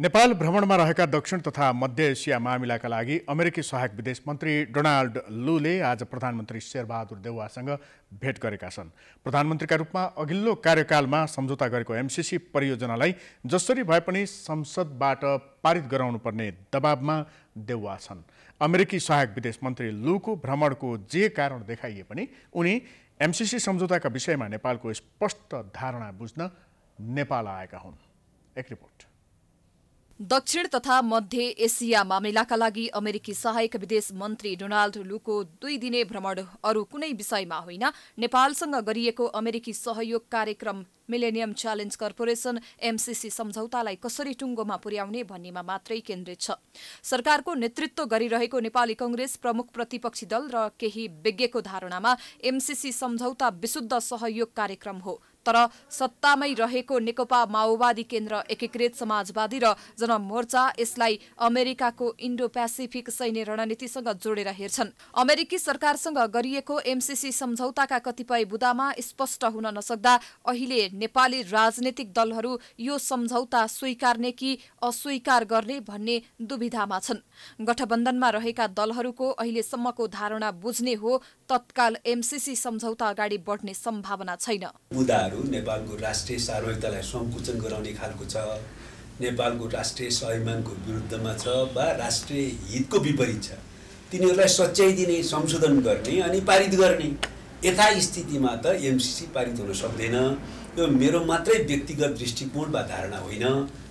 नेपाल भ्रमणमा रहेका दक्षिण तथा मध्य एसिया मामिलाका लागि अमेरिकी सहायक विदेश मन्त्री डोनाल्ड लुले आज प्रधानमन्त्री शेरबहादुर देउवासँग भेट गरेका छन् प्रधानमन्त्रीका रूपमा अघिल्लो कार्यकालमा सम्झौता गरेको एमसिसी परियोजनालाई जसरी भए पनि संसदबाट पारित गराउनुपर्ने दबावमा देउवा छन् अमेरिकी सहायक विदेश मन्त्री लुको भ्रमणको जे कारण देखाइए पनि उनी एमसिसी सम्झौताका विषयमा नेपालको स्पष्ट धारणा बुझ्न नेपाल आएका हुन् एक रिपोर्ट दक्षिण तथा मध्य एसिया मामिलाका लागि अमेरिकी सहायक विदेश मन्त्री डोनाल्ड लुको दुई दिने भ्रमण अरू कुनै विषयमा होइन नेपालसँग गरिएको अमेरिकी सहयोग कार्यक्रम मिलेनियम च्यालेन्ज कर्पोरेसन एमसिसी सम्झौतालाई कसरी टुङ्गोमा पुर्याउने भन्नेमा मात्रै केन्द्रित छ सरकारको नेतृत्व गरिरहेको नेपाली कंग्रेस प्रमुख प्रतिपक्षी दल र केही विज्ञको धारणामा एमसिसी सम्झौता विशुद्ध सहयोग कार्यक्रम हो तर सत्तामै रहेको नेकपा माओवादी केन्द्र एकीकृत समाजवादी र जनमोर्चा यसलाई अमेरिकाको इन्डो पेसिफिक सैन्य रणनीतिसँग जोडेर हेर्छन् अमेरिकी सरकारसँग गरिएको एमसिसी सम्झौताका कतिपय बुदामा स्पष्ट हुन नसक्दा अहिले नेपाली राजनैतिक दलहरू यो सम्झौता स्वीकार्ने कि अस्वीकार गर्ने भन्ने दुविधामा छन् गठबन्धनमा रहेका दलहरूको अहिलेसम्मको धारणा बुझ्ने हो तत्काल एमसिसी सम्झौता अगाडि बढ्ने सम्भावना छैन कुराहरू नेपालको राष्ट्रिय सार्वजनिकतालाई सङ्कुचन गराउने खालको छ नेपालको राष्ट्रिय स्वाभिमानको विरुद्धमा छ वा राष्ट्रिय हितको विपरीत छ तिनीहरूलाई सच्याइदिने संशोधन गर्ने अनि पारित गर्ने यथास्थितिमा त एमसिसी पारित हुन सक्दैन यो मेरो मात्रै व्यक्तिगत दृष्टिकोण वा धारणा होइन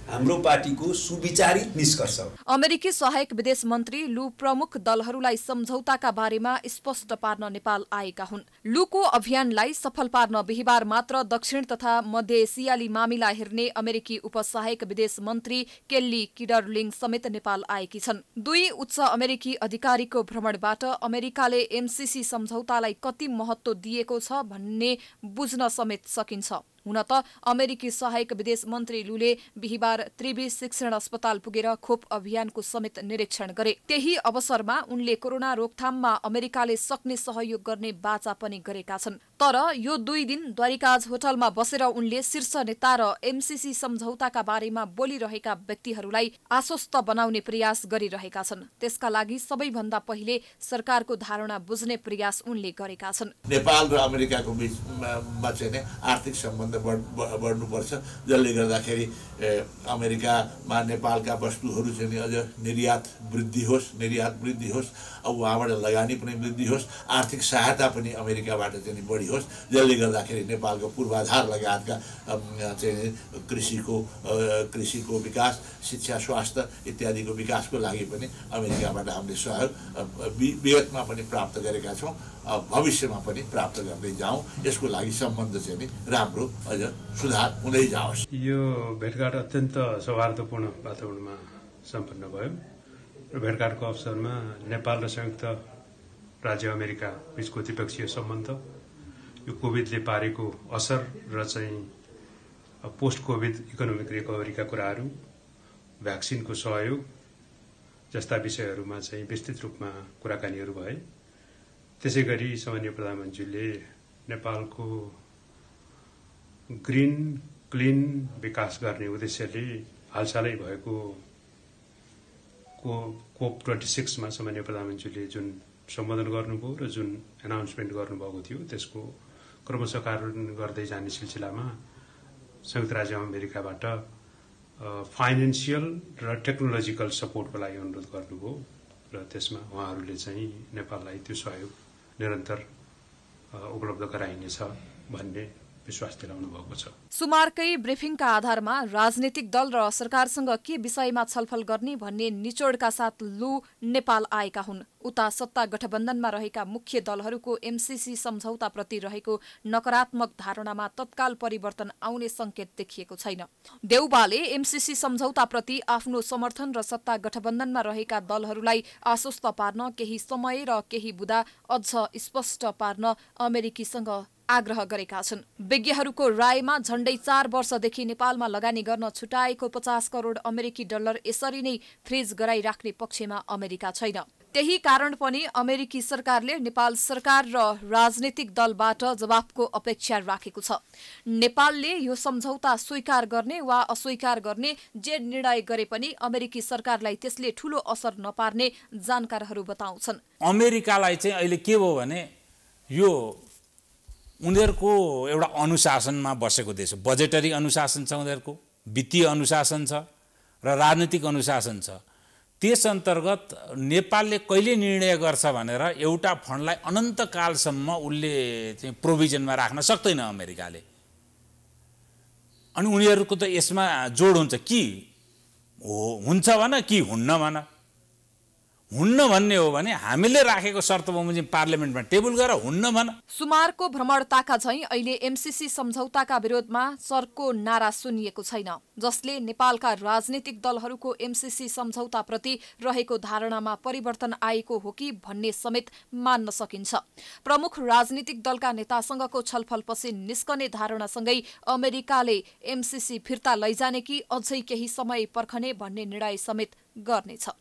हाम्रो पार्टीको सुविचारित निष्कर्ष अमेरिकी सहायक विदेश मन्त्री लु प्रमुख दलहरूलाई सम्झौताका बारेमा स्पष्ट पार्न नेपाल आएका हुन् लुको अभियानलाई सफल पार्न बिहिबार मात्र दक्षिण तथा मध्य एसियाली मामिला हेर्ने अमेरिकी उपसहायक विदेश मन्त्री केल्ली किडरलिङ समेत नेपाल आएकी छन् दुई उच्च अमेरिकी अधिकारीको भ्रमणबाट अमेरिकाले एमसिसी सम्झौतालाई कति महत्व दिएको छ भन्ने बुझ्न समेत सकिन्छ हुन त अमेरिकी सहायक विदेश मन्त्री लुले बिहिबार त्रिवी शिक्षण अस्पताल पुगेर खोप अभियानको समेत निरीक्षण गरे त्यही अवसरमा उनले कोरोना रोकथाममा अमेरिकाले सक्ने सहयोग गर्ने बाचा पनि गरेका छन् तर यो दुई दिन द्वारिकाज होटलमा बसेर उनले शीर्ष नेता र एमसिसी सम्झौताका बारेमा बोलिरहेका व्यक्तिहरूलाई आश्वस्त बनाउने प्रयास गरिरहेका छन् त्यसका लागि सबैभन्दा पहिले सरकारको धारणा बुझ्ने प्रयास उनले गरेका छन् नेपाल र अमेरिकाको आर्थिक सम्बन्ध सम्बन्ध बढ बढ्नुपर्छ जसले गर्दाखेरि अमेरिकामा नेपालका वस्तुहरू चाहिँ अझ निर्यात वृद्धि होस् निर्यात वृद्धि होस् अब उहाँबाट लगानी पनि वृद्धि होस् आर्थिक सहायता पनि अमेरिकाबाट चाहिँ बढी होस् जसले गर्दाखेरि नेपालको पूर्वाधार लगायतका चाहिँ कृषिको कृषिको विकास शिक्षा स्वास्थ्य इत्यादिको विकासको लागि पनि अमेरिकाबाट हामीले सहयोग विगतमा पनि प्राप्त गरेका छौँ भविष्यमा पनि प्राप्त गर्दै जाउँ यसको लागि सम्बन्ध चाहिँ राम्रो अझ सुधार हुँदै जाओस् यो भेटघाट अत्यन्त सौहार्दपूर्ण वातावरणमा सम्पन्न भयो र भेटघाटको अवसरमा नेपाल र संयुक्त राज्य अमेरिका बिचको द्विपक्षीय सम्बन्ध यो कोभिडले पारेको असर र चाहिँ पोस्ट कोभिड इकोनोमिक रिकभरीका कुराहरू भ्याक्सिनको सहयोग जस्ता विषयहरूमा चाहिँ विस्तृत रूपमा कुराकानीहरू भए त्यसै गरी सामान्य प्रधानमन्त्रीले नेपालको ग्रिन क्लिन विकास गर्ने उद्देश्यले हालसालै भएको कोप ट्वेन्टी सिक्समा सामान्य प्रधानमन्त्रीले जुन सम्बोधन गर्नुभयो र जुन एनाउन्समेन्ट गर्नुभएको थियो त्यसको क्रमशः कार्यान्वयन गर्दै जाने सिलसिलामा संयुक्त राज्य अमेरिकाबाट फाइनेन्सियल र टेक्नोलोजिकल सपोर्टको लागि अनुरोध गर्नुभयो र त्यसमा उहाँहरूले चाहिँ नेपाललाई त्यो सहयोग निरन्तर उपलब्ध गराइनेछ भन्ने विश्वास दिलाउनु भएको छ सुमारकै ब्रिफिङका आधारमा राजनीतिक दल र सरकारसँग के विषयमा छलफल गर्ने भन्ने निचोडका साथ लु नेपाल आएका हुन् उता सत्ता गठबन्धनमा रहेका मुख्य दलहरूको एमसिसी सम्झौताप्रति रहेको नकारात्मक धारणामा तत्काल परिवर्तन आउने संकेत देखिएको छैन देउबाले एमसिसी सम्झौताप्रति आफ्नो समर्थन र सत्ता गठबन्धनमा रहेका दलहरूलाई आश्वस्त पार्न केही समय र केही बुदा अझ स्पष्ट पार्न अमेरिकीसँग आग्रह गरेका छन् विज्ञहरूको रायमा झण्डै चार वर्षदेखि नेपालमा लगानी गर्न छुटाएको पचास करोड अमेरिकी डलर यसरी नै फ्रिज गराइराख्ने पक्षमा अमेरिका छैन त्यही कारण पनि अमेरिकी सरकारले नेपाल सरकार र राजनीतिक दलबाट जवाफको अपेक्षा राखेको छ नेपालले यो सम्झौता स्वीकार गर्ने वा अस्वीकार गर्ने जे निर्णय गरे पनि अमेरिकी सरकारलाई त्यसले ठूलो असर नपार्ने जानकारहरू बताउँछन् अमेरिकालाई चाहिँ अहिले के भयो भने यो उनीहरूको एउटा अनुशासनमा बसेको देश हो बजेटरी अनुशासन छ उनीहरूको वित्तीय अनुशासन छ र राजनीतिक अनुशासन छ त्यस अन्तर्गत नेपालले कहिले निर्णय गर्छ भनेर एउटा फन्डलाई अनन्तकालसम्म उसले चाहिँ प्रोभिजनमा राख्न सक्दैन अमेरिकाले अनि उनीहरूको त यसमा जोड हुन्छ कि हो हुन्छ भन कि हुन्न भन हुन्न भन्ने हो भने हामीले राखेको शर्त बमोजिम पार्लियामेन्टमा टेबल गरेर हुन्न भन सुमारको ताका झैँ अहिले एमसिसी सम्झौताका विरोधमा सरको नारा सुनिएको छैन जसले नेपालका राजनीतिक दलहरूको एमसिसी सम्झौताप्रति रहेको धारणामा परिवर्तन आएको हो कि भन्ने समेत मान्न सकिन्छ प्रमुख राजनीतिक दलका नेतासँगको छलफलपछि निस्कने धारणासँगै अमेरिकाले एमसिसी फिर्ता लैजाने कि अझै केही समय पर्खने भन्ने निर्णय समेत गर्नेछ